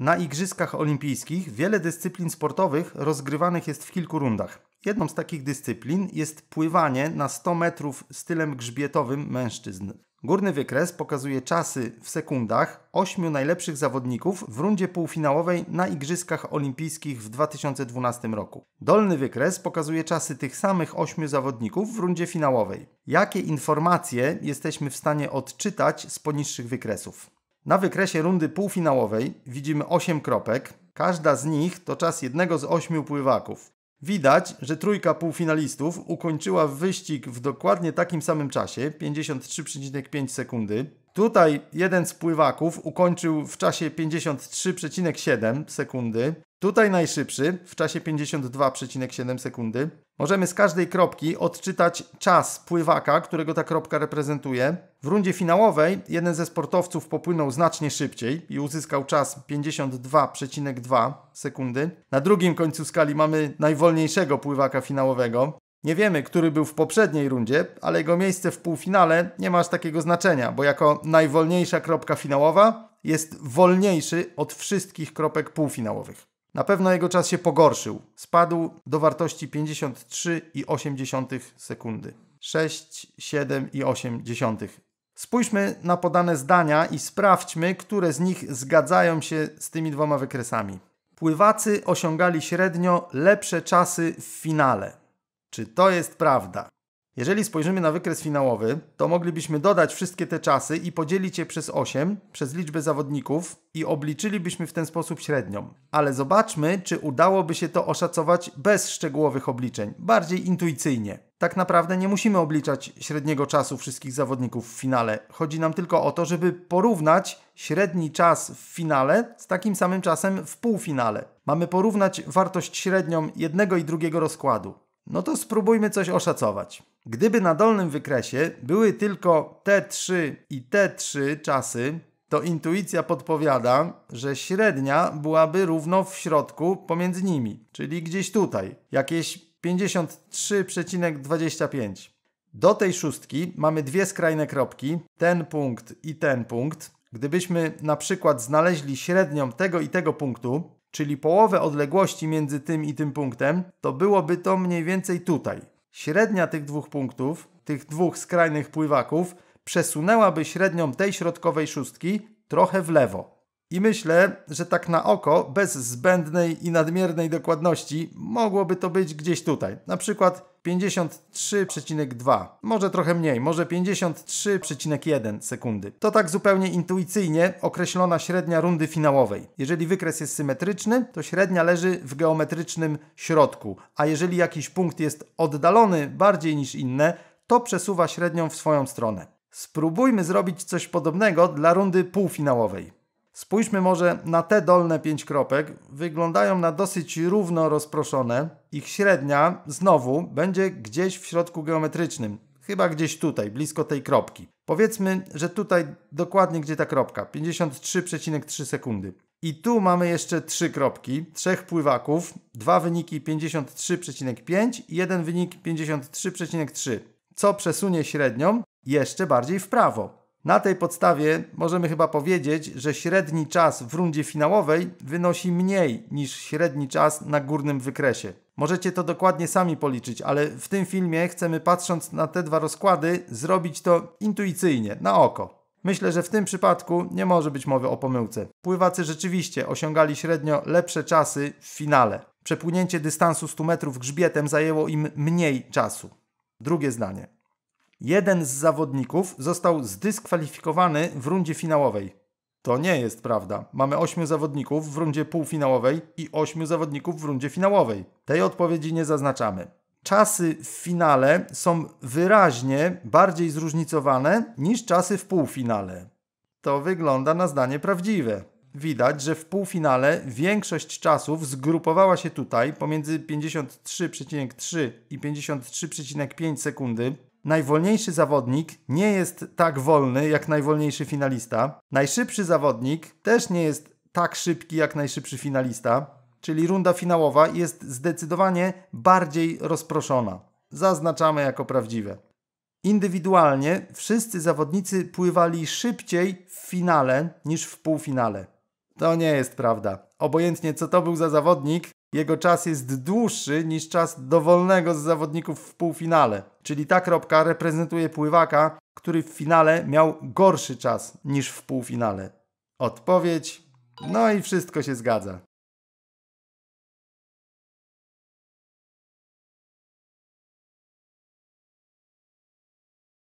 Na Igrzyskach Olimpijskich wiele dyscyplin sportowych rozgrywanych jest w kilku rundach. Jedną z takich dyscyplin jest pływanie na 100 metrów stylem grzbietowym mężczyzn. Górny wykres pokazuje czasy w sekundach ośmiu najlepszych zawodników w rundzie półfinałowej na Igrzyskach Olimpijskich w 2012 roku. Dolny wykres pokazuje czasy tych samych ośmiu zawodników w rundzie finałowej. Jakie informacje jesteśmy w stanie odczytać z poniższych wykresów? Na wykresie rundy półfinałowej widzimy 8 kropek. Każda z nich to czas jednego z 8 pływaków. Widać, że trójka półfinalistów ukończyła wyścig w dokładnie takim samym czasie 53,5 sekundy. Tutaj jeden z pływaków ukończył w czasie 53,7 sekundy. Tutaj najszybszy w czasie 52,7 sekundy. Możemy z każdej kropki odczytać czas pływaka, którego ta kropka reprezentuje. W rundzie finałowej jeden ze sportowców popłynął znacznie szybciej i uzyskał czas 52,2 sekundy. Na drugim końcu skali mamy najwolniejszego pływaka finałowego. Nie wiemy, który był w poprzedniej rundzie, ale jego miejsce w półfinale nie ma aż takiego znaczenia, bo jako najwolniejsza kropka finałowa jest wolniejszy od wszystkich kropek półfinałowych. Na pewno jego czas się pogorszył. Spadł do wartości 53,8 sekundy. 6, 7 i 8 dziesiątych. Spójrzmy na podane zdania i sprawdźmy, które z nich zgadzają się z tymi dwoma wykresami. Pływacy osiągali średnio lepsze czasy w finale. Czy to jest prawda? Jeżeli spojrzymy na wykres finałowy, to moglibyśmy dodać wszystkie te czasy i podzielić je przez 8, przez liczbę zawodników i obliczylibyśmy w ten sposób średnią. Ale zobaczmy, czy udałoby się to oszacować bez szczegółowych obliczeń, bardziej intuicyjnie. Tak naprawdę nie musimy obliczać średniego czasu wszystkich zawodników w finale. Chodzi nam tylko o to, żeby porównać średni czas w finale z takim samym czasem w półfinale. Mamy porównać wartość średnią jednego i drugiego rozkładu. No to spróbujmy coś oszacować. Gdyby na dolnym wykresie były tylko T3 i T3 czasy, to intuicja podpowiada, że średnia byłaby równo w środku pomiędzy nimi, czyli gdzieś tutaj, jakieś 53,25. Do tej szóstki mamy dwie skrajne kropki, ten punkt i ten punkt. Gdybyśmy na przykład znaleźli średnią tego i tego punktu, czyli połowę odległości między tym i tym punktem, to byłoby to mniej więcej tutaj. Średnia tych dwóch punktów, tych dwóch skrajnych pływaków, przesunęłaby średnią tej środkowej szóstki trochę w lewo. I myślę, że tak na oko, bez zbędnej i nadmiernej dokładności, mogłoby to być gdzieś tutaj. Na przykład 53,2, może trochę mniej, może 53,1 sekundy. To tak zupełnie intuicyjnie określona średnia rundy finałowej. Jeżeli wykres jest symetryczny, to średnia leży w geometrycznym środku, a jeżeli jakiś punkt jest oddalony bardziej niż inne, to przesuwa średnią w swoją stronę. Spróbujmy zrobić coś podobnego dla rundy półfinałowej. Spójrzmy może na te dolne pięć kropek. Wyglądają na dosyć równo rozproszone. Ich średnia znowu będzie gdzieś w środku geometrycznym. Chyba gdzieś tutaj, blisko tej kropki. Powiedzmy, że tutaj dokładnie gdzie ta kropka. 53,3 sekundy. I tu mamy jeszcze trzy kropki, trzech pływaków, dwa wyniki 53,5 i jeden wynik 53,3, co przesunie średnią jeszcze bardziej w prawo. Na tej podstawie możemy chyba powiedzieć, że średni czas w rundzie finałowej wynosi mniej niż średni czas na górnym wykresie. Możecie to dokładnie sami policzyć, ale w tym filmie chcemy, patrząc na te dwa rozkłady, zrobić to intuicyjnie, na oko. Myślę, że w tym przypadku nie może być mowy o pomyłce. Pływacy rzeczywiście osiągali średnio lepsze czasy w finale. Przepłynięcie dystansu 100 metrów grzbietem zajęło im mniej czasu. Drugie zdanie. Jeden z zawodników został zdyskwalifikowany w rundzie finałowej. To nie jest prawda. Mamy 8 zawodników w rundzie półfinałowej i 8 zawodników w rundzie finałowej. Tej odpowiedzi nie zaznaczamy. Czasy w finale są wyraźnie bardziej zróżnicowane niż czasy w półfinale. To wygląda na zdanie prawdziwe. Widać, że w półfinale większość czasów zgrupowała się tutaj pomiędzy 53,3 i 53,5 sekundy, najwolniejszy zawodnik nie jest tak wolny jak najwolniejszy finalista. Najszybszy zawodnik też nie jest tak szybki jak najszybszy finalista, czyli runda finałowa jest zdecydowanie bardziej rozproszona. Zaznaczamy jako prawdziwe. Indywidualnie wszyscy zawodnicy pływali szybciej w finale niż w półfinale. To nie jest prawda. Obojętnie co to był za zawodnik, jego czas jest dłuższy niż czas dowolnego z zawodników w półfinale. Czyli ta kropka reprezentuje pływaka, który w finale miał gorszy czas niż w półfinale. Odpowiedź. No i wszystko się zgadza.